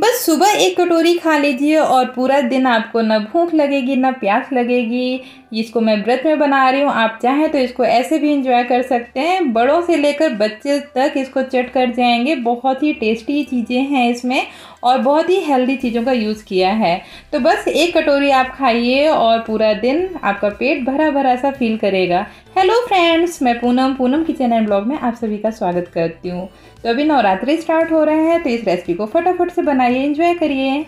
बस सुबह एक कटोरी खा लीजिए और पूरा दिन आपको ना भूख लगेगी ना प्यास लगेगी इसको मैं व्रत में बना रही हूँ आप चाहें तो इसको ऐसे भी इंजॉय कर सकते हैं बड़ों से लेकर बच्चे तक इसको चट कर जाएंगे बहुत ही टेस्टी चीज़ें हैं इसमें और बहुत ही हेल्दी चीज़ों का यूज़ किया है तो बस एक कटोरी आप खाइए और पूरा दिन आपका पेट भरा भरा सा फील करेगा हेलो फ्रेंड्स मैं Poonam Poonam kitchen and blog में आप सभी का स्वागत करती हूँ तो अभी नवरात्रि स्टार्ट हो रहा है तो इस रेसिपी को फटाफट से बनाइए इंजॉय करिए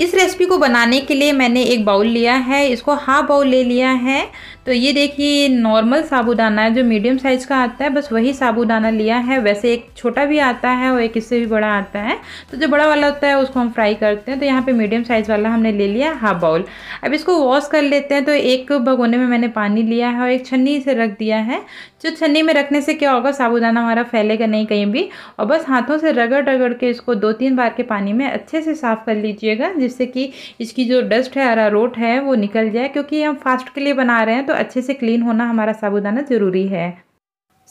इस रेसिपी को बनाने के लिए मैंने एक बाउल लिया है इसको हाफ बाउल ले लिया है तो ये देखिए नॉर्मल साबूदाना है जो मीडियम साइज़ का आता है बस वही साबूदाना लिया है वैसे एक छोटा भी आता है और एक इससे भी बड़ा आता है तो जो बड़ा वाला होता है उसको हम फ्राई करते हैं तो यहाँ पे मीडियम साइज़ वाला हमने ले लिया हाफ बाउल अब इसको वॉश कर लेते हैं तो एक भगोने में मैंने पानी लिया है और एक छन्नी से रख दिया है जो छन्नी में रखने से क्या होगा साबुदाना हमारा फैलेगा नहीं कहीं भी और बस हाथों से रगड़ रगड़ के इसको दो तीन बार के पानी में अच्छे से साफ़ कर लीजिएगा जिससे कि इसकी जो डस्ट है रोट है वो निकल जाए क्योंकि हम फास्ट के लिए बना रहे हैं तो अच्छे से क्लीन होना हमारा साबुदाना ज़रूरी है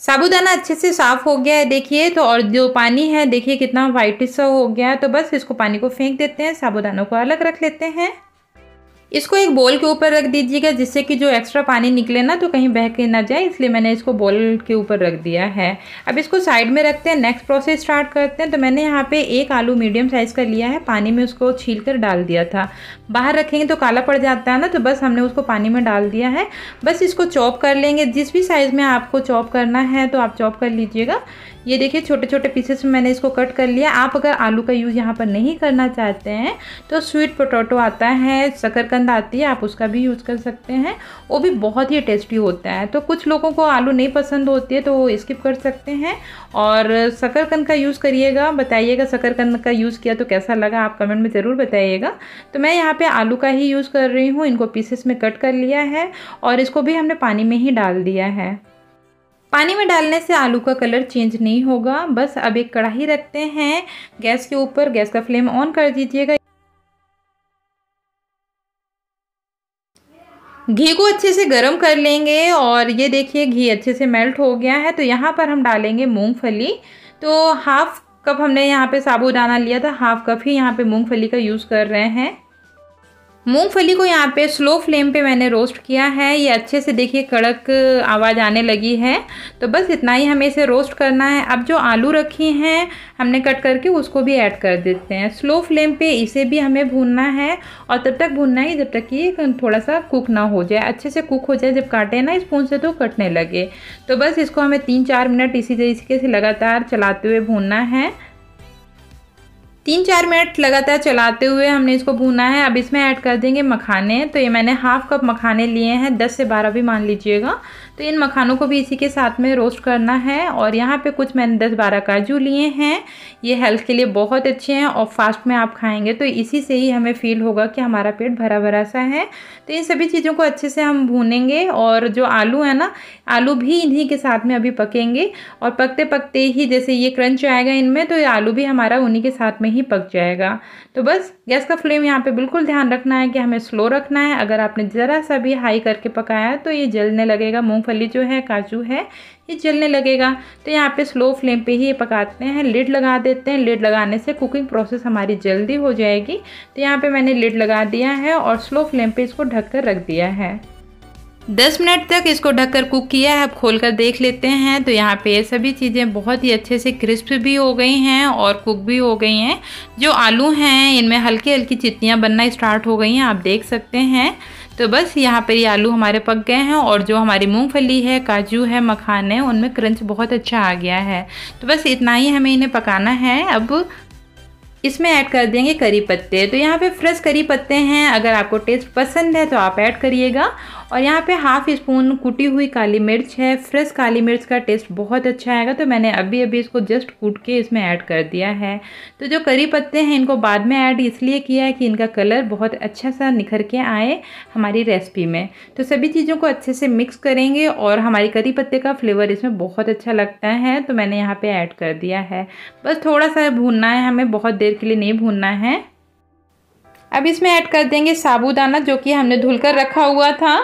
साबुदाना अच्छे से साफ़ हो गया है देखिए तो और जो पानी है देखिए कितना वाइटिश सा हो गया है तो बस इसको पानी को फेंक देते हैं साबुदानों को अलग रख लेते हैं इसको एक बोल के ऊपर रख दीजिएगा जिससे कि जो एक्स्ट्रा पानी निकले ना तो कहीं बह के ना जाए इसलिए मैंने इसको बोल के ऊपर रख दिया है अब इसको साइड में रखते हैं नेक्स्ट प्रोसेस स्टार्ट करते हैं तो मैंने यहाँ पे एक आलू मीडियम साइज़ का लिया है पानी में उसको छील कर डाल दिया था बाहर रखेंगे तो काला पड़ जाता है ना तो बस हमने उसको पानी में डाल दिया है बस इसको चॉप कर लेंगे जिस भी साइज़ में आपको चॉप करना है तो आप चॉप कर लीजिएगा ये देखिए छोटे छोटे पीसेस में मैंने इसको कट कर लिया आप अगर आलू का यूज़ यहाँ पर नहीं करना चाहते हैं तो स्वीट पोटोटो आता है शकर शकरकंद आती है आप उसका भी यूज़ कर सकते हैं वो भी बहुत ही टेस्टी होता है तो कुछ लोगों को आलू नहीं पसंद होती है तो स्किप कर सकते हैं और शकरकंद का यूज़ करिएगा बताइएगा शकरकंद का यूज़ किया तो कैसा लगा आप कमेंट में ज़रूर बताइएगा तो मैं यहाँ पर आलू का ही यूज़ कर रही हूँ इनको पीसेस में कट कर लिया है और इसको भी हमने पानी में ही डाल दिया है पानी में डालने से आलू का कलर चेंज नहीं होगा बस अब एक कढ़ाई रखते हैं गैस के ऊपर गैस का फ्लेम ऑन कर दीजिएगा घी को अच्छे से गर्म कर लेंगे और ये देखिए घी अच्छे से मेल्ट हो गया है तो यहाँ पर हम डालेंगे मूंगफली तो हाफ़ कप हमने यहाँ पे साबुदाना लिया था हाफ़ कप ही यहाँ पे मूंगफली का यूज़ कर रहे हैं मूंगफली को यहाँ पे स्लो फ्लेम पे मैंने रोस्ट किया है ये अच्छे से देखिए कड़क आवाज़ आने लगी है तो बस इतना ही हमें इसे रोस्ट करना है अब जो आलू रखे हैं हमने कट करके उसको भी ऐड कर देते हैं स्लो फ्लेम पे इसे भी हमें भूनना है और तब तक भूनना ही जब तक कि थोड़ा सा कुक ना हो जाए अच्छे से कुक हो जाए जब काटे ना स्पून से तो कटने लगे तो बस इसको हमें तीन चार मिनट इसी तरीके से लगातार चलाते हुए भूनना है तीन चार मिनट लगातार चलाते हुए हमने इसको भूना है अब इसमें ऐड कर देंगे मखाने तो ये मैंने हाफ़ कप मखाने लिए हैं दस से बारह भी मान लीजिएगा तो इन मखानों को भी इसी के साथ में रोस्ट करना है और यहाँ पे कुछ मैंने दस बारह काजू लिए हैं ये हेल्थ के लिए बहुत अच्छे हैं और फास्ट में आप खाएंगे तो इसी से ही हमें फील होगा कि हमारा पेट भरा भरा सा है तो इन सभी चीज़ों को अच्छे से हम भूनेंगे और जो आलू है ना आलू भी इन्हीं के साथ में अभी पकेंगे और पकते पकते ही जैसे ये क्रंच आएगा इनमें तो आलू भी हमारा उन्हीं के साथ में ही पक जाएगा तो बस गैस का फ्लेम यहाँ पे बिल्कुल ध्यान रखना है कि हमें स्लो रखना है अगर आपने ज़रा सा भी हाई करके पकाया तो ये जलने लगेगा मूँगफली जो है काजू है ये जलने लगेगा तो यहाँ पे स्लो फ्लेम पे ही ये पकाते हैं लिड लगा देते हैं लिड लगाने से कुकिंग प्रोसेस हमारी जल्दी हो जाएगी तो यहाँ पर मैंने लिड लगा दिया है और स्लो फ्लेम पर इसको कर रख दिया है 10 मिनट तक इसको ढककर कुक किया है अब खोलकर देख लेते हैं तो यहाँ पे ये सभी चीज़ें बहुत ही अच्छे से क्रिस्प भी हो गई हैं और कुक भी हो गई हैं जो आलू हैं इनमें हल्की हल्की चितियाँ बनना स्टार्ट हो गई हैं आप देख सकते हैं तो बस यहाँ पर ये आलू हमारे पक गए हैं और जो हमारी मूंगफली है काजू है मखान है उनमें क्रंच बहुत अच्छा आ गया है तो बस इतना ही हमें इन्हें पकाना है अब इसमें ऐड कर देंगे करी पत्ते तो यहाँ पे फ्रेश करी पत्ते हैं अगर आपको टेस्ट पसंद है तो आप ऐड करिएगा और यहाँ पे हाफ स्पून कुटी हुई काली मिर्च है फ्रेश काली मिर्च का टेस्ट बहुत अच्छा आएगा तो मैंने अभी अभी इसको जस्ट कूट के इसमें ऐड कर दिया है तो जो करी पत्ते हैं इनको बाद में ऐड इसलिए किया है कि इनका कलर बहुत अच्छा सा निखर के आए हमारी रेसिपी में तो सभी चीज़ों को अच्छे से मिक्स करेंगे और हमारी करी पत्ते का फ्लेवर इसमें बहुत अच्छा लगता है तो मैंने यहाँ पर ऐड कर दिया है बस थोड़ा सा भूनना है हमें बहुत देर के लिए नहीं भूनना है अब इसमें ऐड कर देंगे साबूदाना जो कि हमने धुल कर रखा हुआ था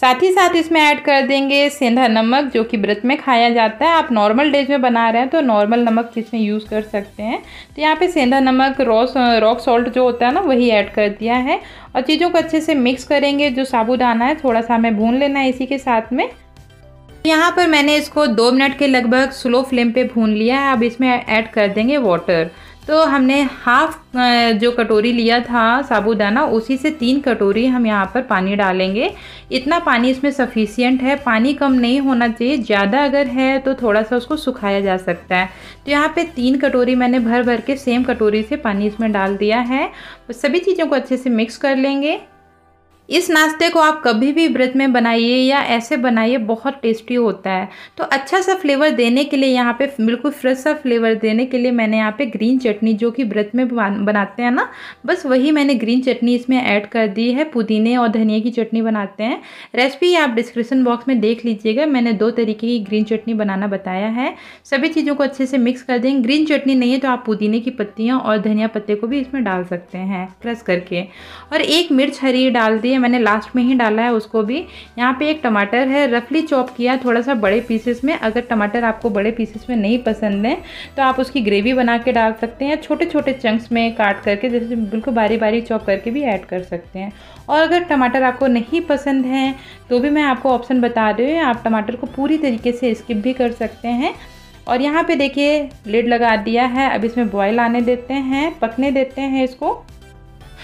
साथ ही साथ इसमें ऐड कर देंगे सेंधा नमक जो कि व्रत में खाया जाता है आप नॉर्मल डेज में बना रहे हैं तो नॉर्मल नमक इसमें यूज़ कर सकते हैं तो यहाँ पे सेंधा नमक रॉस रॉक सॉल्ट जो होता है ना वही ऐड कर दिया है और चीज़ों को अच्छे से मिक्स करेंगे जो साबुदाना है थोड़ा सा हमें भून लेना है इसी के साथ में यहाँ पर मैंने इसको दो मिनट के लगभग स्लो फ्लेम पे भून लिया है अब इसमें ऐड कर देंगे वाटर तो हमने हाफ जो कटोरी लिया था साबूदाना उसी से तीन कटोरी हम यहाँ पर पानी डालेंगे इतना पानी इसमें सफिशियंट है पानी कम नहीं होना चाहिए ज़्यादा अगर है तो थोड़ा सा उसको सुखाया जा सकता है तो यहाँ पे तीन कटोरी मैंने भर भर के सेम कटोरी से पानी इसमें डाल दिया है सभी चीज़ों को अच्छे से मिक्स कर लेंगे इस नाश्ते को आप कभी भी व्रत में बनाइए या ऐसे बनाइए बहुत टेस्टी होता है तो अच्छा सा फ्लेवर देने के लिए यहाँ पे बिल्कुल फ्रेश सा फ्लेवर देने के लिए मैंने यहाँ पे ग्रीन चटनी जो कि व्रत में बनाते हैं ना बस वही मैंने ग्रीन चटनी इसमें ऐड कर दी है पुदीने और धनिया की चटनी बनाते हैं रेसिपी आप डिस्क्रिप्सन बॉक्स में देख लीजिएगा मैंने दो तरीके की ग्रीन चटनी बनाना बताया है सभी चीज़ों को अच्छे से मिक्स कर देंगे ग्रीन चटनी नहीं है तो आप पुदीने की पत्तियाँ और धनिया पत्ते को भी इसमें डाल सकते हैं क्रश करके और एक मिर्च हरी डाल दिए लिए मैंने लास्ट में ही डाला है उसको भी यहाँ पे एक टमाटर है रफली चॉप किया थोड़ा सा बड़े पीसेस में अगर टमाटर आपको बड़े पीसेस में नहीं पसंद है तो आप उसकी ग्रेवी बना के डाल सकते हैं छोटे छोटे चंक्स में काट करके जैसे बिल्कुल बारी बारी चॉप करके भी ऐड कर सकते हैं और अगर टमाटर आपको नहीं पसंद है तो भी मैं आपको ऑप्शन बता रही हूँ आप टमाटर को पूरी तरीके से स्किप भी कर सकते हैं और यहाँ पे देखिए लेड लगा दिया है अब इसमें बॉयल आने देते हैं पकने देते हैं इसको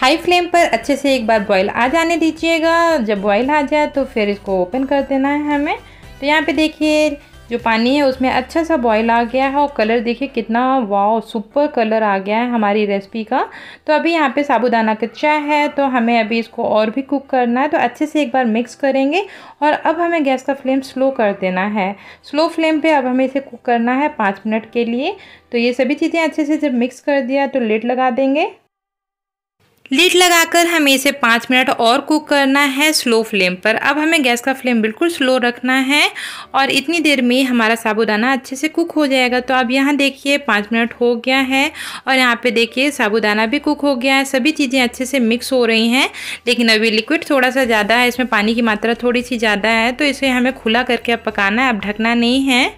हाई फ्लेम पर अच्छे से एक बार बॉईल आ जाने दीजिएगा जब बॉईल आ जाए तो फिर इसको ओपन कर देना है हमें तो यहाँ पे देखिए जो पानी है उसमें अच्छा सा बॉईल आ गया है और कलर देखिए कितना वाओ सुपर कलर आ गया है हमारी रेसिपी का तो अभी यहाँ पे साबूदाना कच्चा है तो हमें अभी इसको और भी कुक करना है तो अच्छे से एक बार मिक्स करेंगे और अब हमें गैस का फ्लेम स्लो कर देना है स्लो फ्लेम पे अब हमें इसे कुक करना है पाँच मिनट के लिए तो ये सभी चीज़ें अच्छे से जब मिक्स कर दिया तो लेट लगा देंगे लीड लगाकर हमें इसे पाँच मिनट और कुक करना है स्लो फ्लेम पर अब हमें गैस का फ्लेम बिल्कुल स्लो रखना है और इतनी देर में हमारा साबुदाना अच्छे से कुक हो जाएगा तो अब यहाँ देखिए पाँच मिनट हो गया है और यहाँ पे देखिए साबुदाना भी कुक हो गया है सभी चीज़ें अच्छे से मिक्स हो रही हैं लेकिन अभी लिक्विड थोड़ा सा ज़्यादा है इसमें पानी की मात्रा थोड़ी सी ज़्यादा है तो इसे हमें खुला करके अब पकाना है अब ढकना नहीं है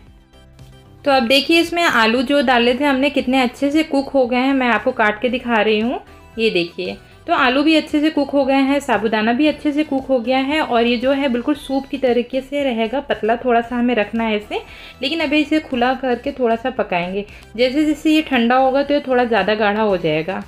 तो अब देखिए इसमें आलू जो डाले थे हमने कितने अच्छे से कुक हो गए हैं मैं आपको काट के दिखा रही हूँ ये देखिए तो आलू भी अच्छे से कुक हो गए हैं साबुदाना भी अच्छे से कुक हो गया है और ये जो है बिल्कुल सूप की तरीके से रहेगा पतला थोड़ा सा हमें रखना है इसे लेकिन अभी इसे खुला करके थोड़ा सा पकाएंगे जैसे जैसे ये ठंडा होगा तो ये थोड़ा ज़्यादा गाढ़ा हो जाएगा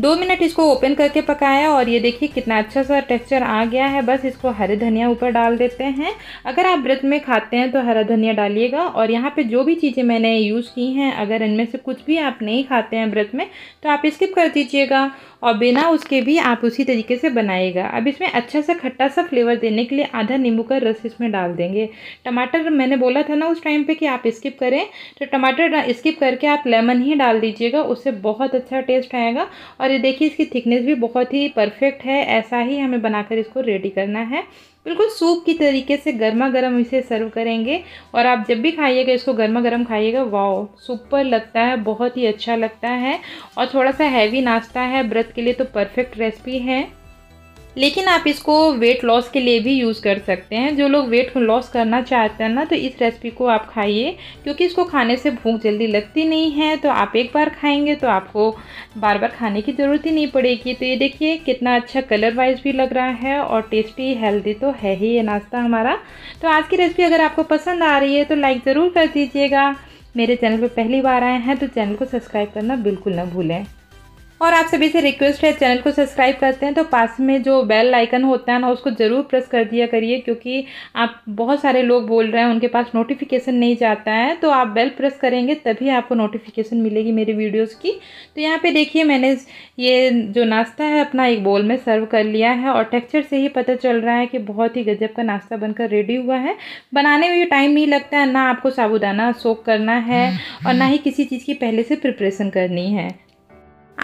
दो मिनट इसको ओपन करके पकाया और ये देखिए कितना अच्छा सा टेक्सचर आ गया है बस इसको हरे धनिया ऊपर डाल देते हैं अगर आप व्रत में खाते हैं तो हरा धनिया डालिएगा और यहाँ पे जो भी चीज़ें मैंने यूज़ की हैं अगर इनमें से कुछ भी आप नहीं खाते हैं व्रत में तो आप स्किप कर दीजिएगा और बिना उसके भी आप उसी तरीके से बनाइएगा अब इसमें अच्छा सा खट्टा सा फ्लेवर देने के लिए आधा नींबू का रस इसमें डाल देंगे टमाटर मैंने बोला था ना उस टाइम पे कि आप स्किप करें तो टमाटर स्किप करके आप लेमन ही डाल दीजिएगा उससे बहुत अच्छा टेस्ट आएगा और और ये देखिए इसकी थिकनेस भी बहुत ही परफेक्ट है ऐसा ही हमें बनाकर इसको रेडी करना है बिल्कुल सूप की तरीके से गर्मा गर्म इसे सर्व करेंगे और आप जब भी खाइएगा इसको गर्मा गर्म खाइएगा वाओ सुपर लगता है बहुत ही अच्छा लगता है और थोड़ा सा हैवी नाश्ता है व्रत के लिए तो परफेक्ट रेसिपी है लेकिन आप इसको वेट लॉस के लिए भी यूज़ कर सकते हैं जो लोग वेट लॉस करना चाहते हैं ना तो इस रेसिपी को आप खाइए क्योंकि इसको खाने से भूख जल्दी लगती नहीं है तो आप एक बार खाएंगे तो आपको बार बार खाने की ज़रूरत ही नहीं पड़ेगी तो ये देखिए कितना अच्छा कलर वाइज भी लग रहा है और टेस्टी हेल्दी तो है ही ये नाश्ता हमारा तो आज की रेसिपी अगर आपको पसंद आ रही है तो लाइक ज़रूर कर दीजिएगा मेरे चैनल पर पहली बार आए हैं तो चैनल को सब्सक्राइब करना बिल्कुल ना भूलें और आप सभी से रिक्वेस्ट है चैनल को सब्सक्राइब करते हैं तो पास में जो बेल आइकन होता है ना उसको ज़रूर प्रेस कर दिया करिए क्योंकि आप बहुत सारे लोग बोल रहे हैं उनके पास नोटिफिकेशन नहीं जाता है तो आप बेल प्रेस करेंगे तभी आपको नोटिफिकेशन मिलेगी मेरी वीडियोस की तो यहाँ पे देखिए मैंने ये जो नाश्ता है अपना एक बोल में सर्व कर लिया है और टेक्स्चर से ही पता चल रहा है कि बहुत ही गजब का नाश्ता बनकर रेडी हुआ है बनाने में भी टाइम नहीं लगता है ना आपको साबुदाना सोख करना है हम्म। और ना ही किसी चीज़ की पहले से प्रिपरेशन करनी है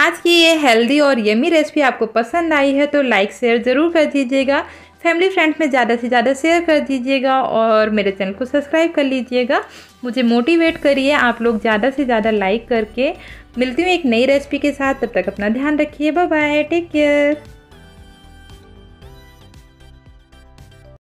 आज की ये हेल्दी और यमी रेसिपी आपको पसंद आई है तो लाइक शेयर ज़रूर कर दीजिएगा फैमिली फ्रेंड्स में ज़्यादा से ज़्यादा शेयर कर दीजिएगा और मेरे चैनल को सब्सक्राइब कर लीजिएगा मुझे मोटिवेट करिए आप लोग ज़्यादा से ज़्यादा लाइक करके मिलती हूँ एक नई रेसिपी के साथ तब तक अपना ध्यान रखिए बाय बाय टेक केयर